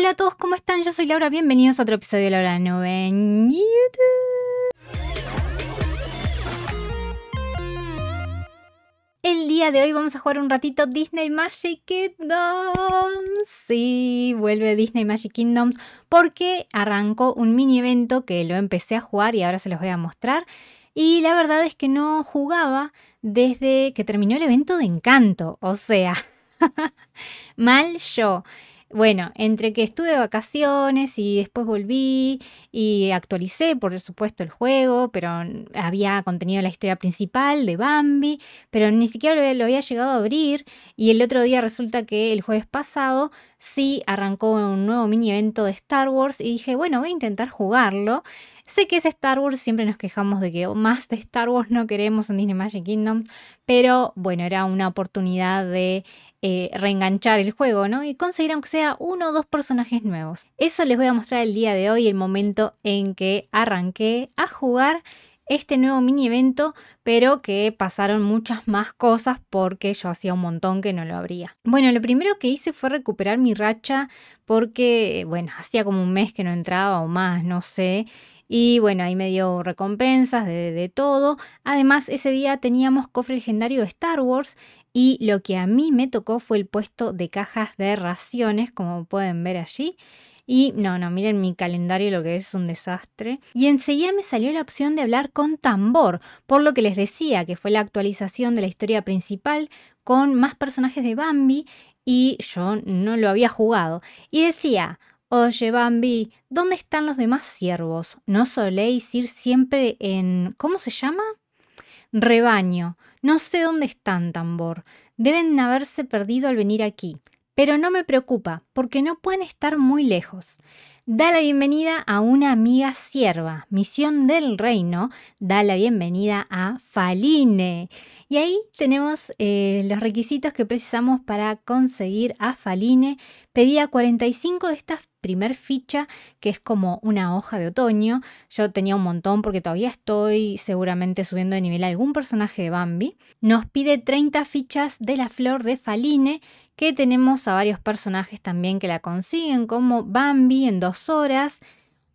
Hola a todos, ¿cómo están? Yo soy Laura, bienvenidos a otro episodio de Laura Nube El día de hoy vamos a jugar un ratito Disney Magic Kingdoms. Sí, vuelve Disney Magic Kingdoms porque arrancó un mini evento que lo empecé a jugar y ahora se los voy a mostrar. Y la verdad es que no jugaba desde que terminó el evento de Encanto, o sea, mal yo. Bueno, entre que estuve de vacaciones y después volví y actualicé, por supuesto, el juego, pero había contenido la historia principal de Bambi, pero ni siquiera lo había llegado a abrir. Y el otro día resulta que el jueves pasado sí arrancó un nuevo mini evento de Star Wars y dije, bueno, voy a intentar jugarlo. Sé que es Star Wars, siempre nos quejamos de que más de Star Wars no queremos en Disney Magic Kingdom, pero bueno, era una oportunidad de eh, reenganchar el juego, ¿no? Y conseguir aunque sea uno o dos personajes nuevos. Eso les voy a mostrar el día de hoy, el momento en que arranqué a jugar este nuevo mini evento, pero que pasaron muchas más cosas porque yo hacía un montón que no lo abría. Bueno, lo primero que hice fue recuperar mi racha porque, bueno, hacía como un mes que no entraba o más, no sé. Y bueno, ahí me dio recompensas de, de, todo. Además, ese día teníamos cofre legendario de Star Wars y lo que a mí me tocó fue el puesto de cajas de raciones, como pueden ver allí. Y no, no, miren mi calendario, lo que es un desastre. Y enseguida me salió la opción de hablar con tambor, por lo que les decía que fue la actualización de la historia principal con más personajes de Bambi y yo no lo había jugado. Y decía, Oye, Bambi, ¿dónde están los demás siervos? ¿No soléis ir siempre en... ¿Cómo se llama? Rebaño, no sé dónde están, tambor. Deben haberse perdido al venir aquí. Pero no me preocupa, porque no pueden estar muy lejos. Da la bienvenida a una amiga sierva. Misión del reino, da la bienvenida a Faline. Y ahí tenemos eh, los requisitos que precisamos para conseguir a Faline. Pedía 45 de esta primer ficha, que es como una hoja de otoño. Yo tenía un montón porque todavía estoy seguramente subiendo de nivel algún personaje de Bambi. Nos pide 30 fichas de la flor de Faline, que tenemos a varios personajes también que la consiguen, como Bambi en dos horas,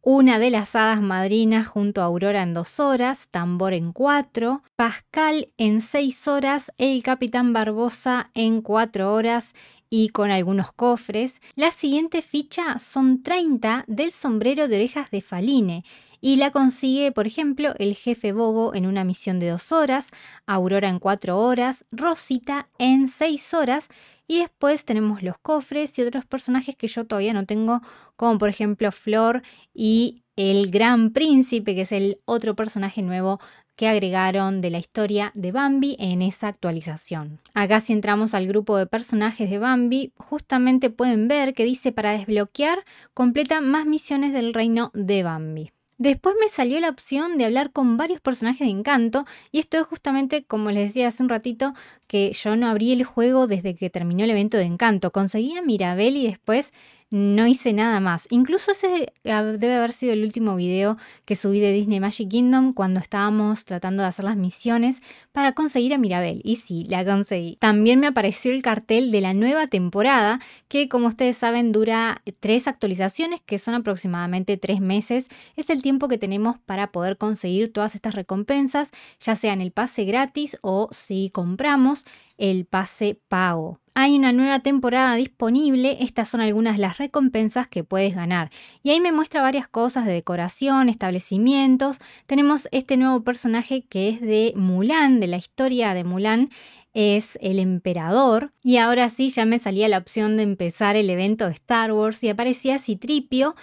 una de las hadas madrinas junto a Aurora en dos horas, Tambor en cuatro, Pascal en seis horas, El Capitán Barbosa en cuatro horas y con algunos cofres. La siguiente ficha son 30 del sombrero de orejas de Faline, y la consigue, por ejemplo, el jefe Bogo en una misión de dos horas, Aurora en cuatro horas, Rosita en seis horas y después tenemos los cofres y otros personajes que yo todavía no tengo, como por ejemplo Flor y el Gran Príncipe, que es el otro personaje nuevo que agregaron de la historia de Bambi en esa actualización. Acá si entramos al grupo de personajes de Bambi, justamente pueden ver que dice para desbloquear completa más misiones del reino de Bambi. Después me salió la opción de hablar con varios personajes de encanto y esto es justamente como les decía hace un ratito que yo no abrí el juego desde que terminó el evento de encanto. Conseguí a Mirabel y después no hice nada más. Incluso ese debe haber sido el último video que subí de Disney Magic Kingdom cuando estábamos tratando de hacer las misiones para conseguir a Mirabel. Y sí, la conseguí. También me apareció el cartel de la nueva temporada que como ustedes saben dura tres actualizaciones que son aproximadamente tres meses. Es el tiempo que tenemos para poder conseguir todas estas recompensas, ya sea en el pase gratis o si compramos el pase pago. Hay una nueva temporada disponible, estas son algunas de las recompensas que puedes ganar. Y ahí me muestra varias cosas de decoración, establecimientos. Tenemos este nuevo personaje que es de Mulan, de la historia de Mulan, es el emperador. Y ahora sí ya me salía la opción de empezar el evento de Star Wars y aparecía Citripio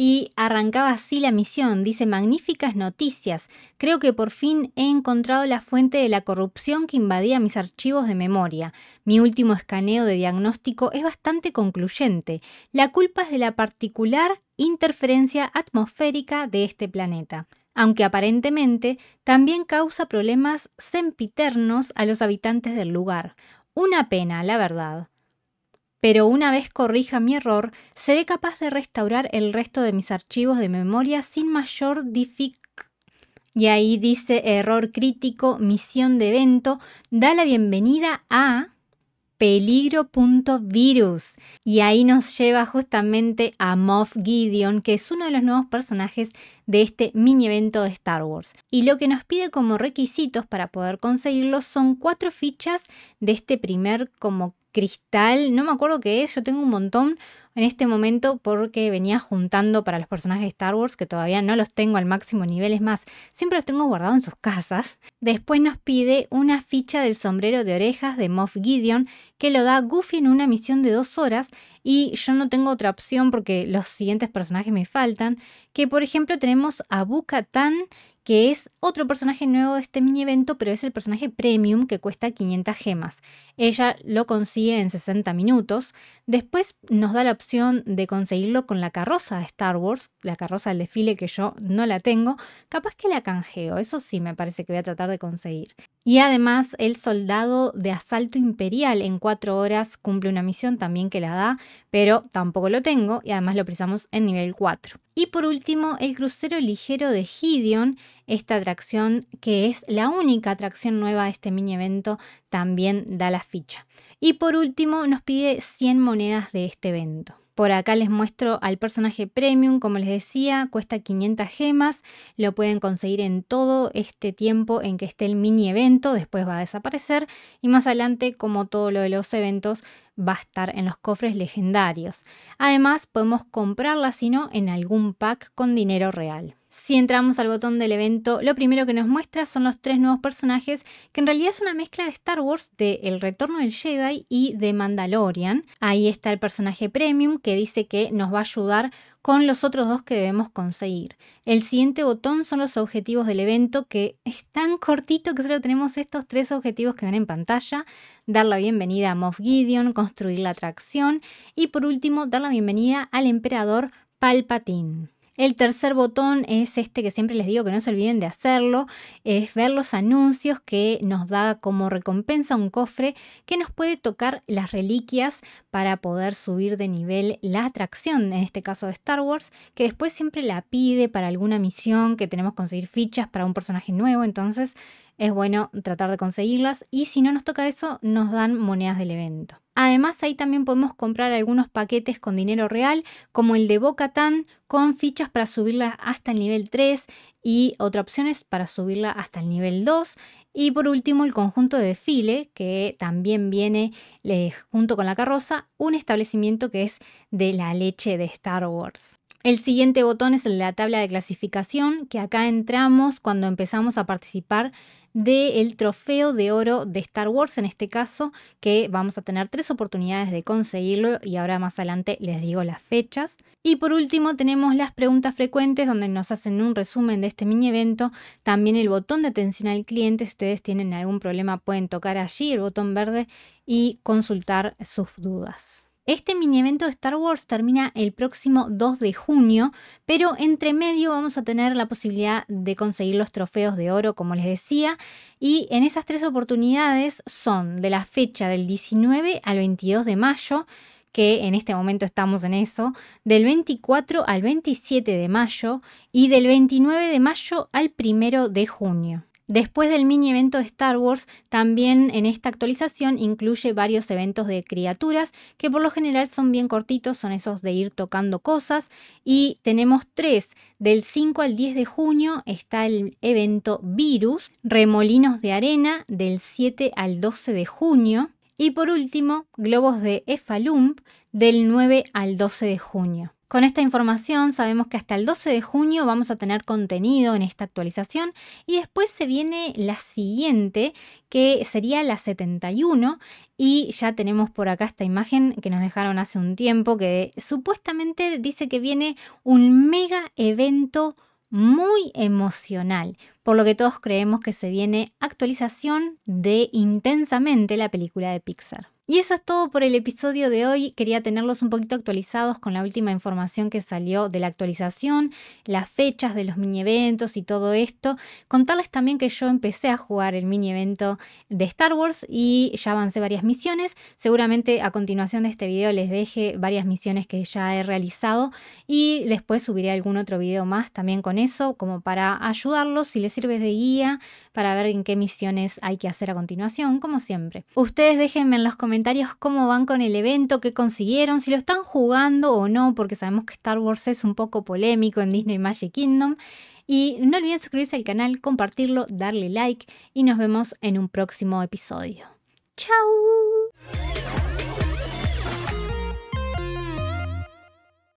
y arrancaba así la misión. Dice, magníficas noticias. Creo que por fin he encontrado la fuente de la corrupción que invadía mis archivos de memoria. Mi último escaneo de diagnóstico es bastante concluyente. La culpa es de la particular interferencia atmosférica de este planeta aunque aparentemente también causa problemas sempiternos a los habitantes del lugar. Una pena, la verdad pero una vez corrija mi error, seré capaz de restaurar el resto de mis archivos de memoria sin mayor dificultad. Y ahí dice error crítico, misión de evento, da la bienvenida a peligro.virus. Y ahí nos lleva justamente a Moff Gideon, que es uno de los nuevos personajes de este mini evento de Star Wars. Y lo que nos pide como requisitos para poder conseguirlo son cuatro fichas de este primer como cristal, no me acuerdo qué es, yo tengo un montón en este momento porque venía juntando para los personajes de Star Wars que todavía no los tengo al máximo nivel, más, siempre los tengo guardados en sus casas. Después nos pide una ficha del sombrero de orejas de Moff Gideon que lo da Goofy en una misión de dos horas y yo no tengo otra opción porque los siguientes personajes me faltan, que por ejemplo tenemos a tan que es otro personaje nuevo de este mini evento, pero es el personaje premium que cuesta 500 gemas. Ella lo consigue en 60 minutos. Después nos da la opción de conseguirlo con la carroza de Star Wars, la carroza del desfile que yo no la tengo. Capaz que la canjeo, eso sí me parece que voy a tratar de conseguir. Y además el soldado de asalto imperial en 4 horas cumple una misión también que la da, pero tampoco lo tengo y además lo precisamos en nivel 4. Y por último, el crucero ligero de Gideon esta atracción, que es la única atracción nueva de este mini evento, también da la ficha. Y por último, nos pide 100 monedas de este evento. Por acá les muestro al personaje premium, como les decía, cuesta 500 gemas, lo pueden conseguir en todo este tiempo en que esté el mini evento, después va a desaparecer y más adelante, como todo lo de los eventos, va a estar en los cofres legendarios. Además, podemos comprarla si no en algún pack con dinero real. Si entramos al botón del evento, lo primero que nos muestra son los tres nuevos personajes, que en realidad es una mezcla de Star Wars, de El Retorno del Jedi y de Mandalorian. Ahí está el personaje premium que dice que nos va a ayudar con los otros dos que debemos conseguir. El siguiente botón son los objetivos del evento, que es tan cortito que solo tenemos estos tres objetivos que ven en pantalla. Dar la bienvenida a Moff Gideon, construir la atracción y por último dar la bienvenida al emperador Palpatine. El tercer botón es este que siempre les digo que no se olviden de hacerlo, es ver los anuncios que nos da como recompensa un cofre que nos puede tocar las reliquias para poder subir de nivel la atracción, en este caso de Star Wars, que después siempre la pide para alguna misión que tenemos que conseguir fichas para un personaje nuevo, entonces es bueno tratar de conseguirlas y si no nos toca eso, nos dan monedas del evento. Además, ahí también podemos comprar algunos paquetes con dinero real, como el de Tan con fichas para subirla hasta el nivel 3 y otra opción es para subirla hasta el nivel 2. Y por último, el conjunto de desfile, que también viene eh, junto con la carroza, un establecimiento que es de la leche de Star Wars. El siguiente botón es el de la tabla de clasificación, que acá entramos cuando empezamos a participar del trofeo de oro de Star Wars, en este caso, que vamos a tener tres oportunidades de conseguirlo y ahora más adelante les digo las fechas. Y por último tenemos las preguntas frecuentes donde nos hacen un resumen de este mini evento, también el botón de atención al cliente, si ustedes tienen algún problema pueden tocar allí el botón verde y consultar sus dudas. Este mini evento de Star Wars termina el próximo 2 de junio, pero entre medio vamos a tener la posibilidad de conseguir los trofeos de oro, como les decía, y en esas tres oportunidades son de la fecha del 19 al 22 de mayo, que en este momento estamos en eso, del 24 al 27 de mayo y del 29 de mayo al 1 de junio. Después del mini evento de Star Wars, también en esta actualización incluye varios eventos de criaturas que por lo general son bien cortitos, son esos de ir tocando cosas y tenemos tres. Del 5 al 10 de junio está el evento Virus, Remolinos de Arena del 7 al 12 de junio y por último Globos de Efalump del 9 al 12 de junio. Con esta información sabemos que hasta el 12 de junio vamos a tener contenido en esta actualización y después se viene la siguiente que sería la 71 y ya tenemos por acá esta imagen que nos dejaron hace un tiempo que supuestamente dice que viene un mega evento muy emocional, por lo que todos creemos que se viene actualización de intensamente la película de Pixar. Y eso es todo por el episodio de hoy. Quería tenerlos un poquito actualizados con la última información que salió de la actualización, las fechas de los mini eventos y todo esto. Contarles también que yo empecé a jugar el mini evento de Star Wars y ya avancé varias misiones. Seguramente a continuación de este video les deje varias misiones que ya he realizado y después subiré algún otro video más también con eso, como para ayudarlos si les sirve de guía para ver en qué misiones hay que hacer a continuación, como siempre. Ustedes déjenme en los comentarios comentarios cómo van con el evento, qué consiguieron, si lo están jugando o no, porque sabemos que Star Wars es un poco polémico en Disney Magic Kingdom. Y no olviden suscribirse al canal, compartirlo, darle like y nos vemos en un próximo episodio. ¡Chao!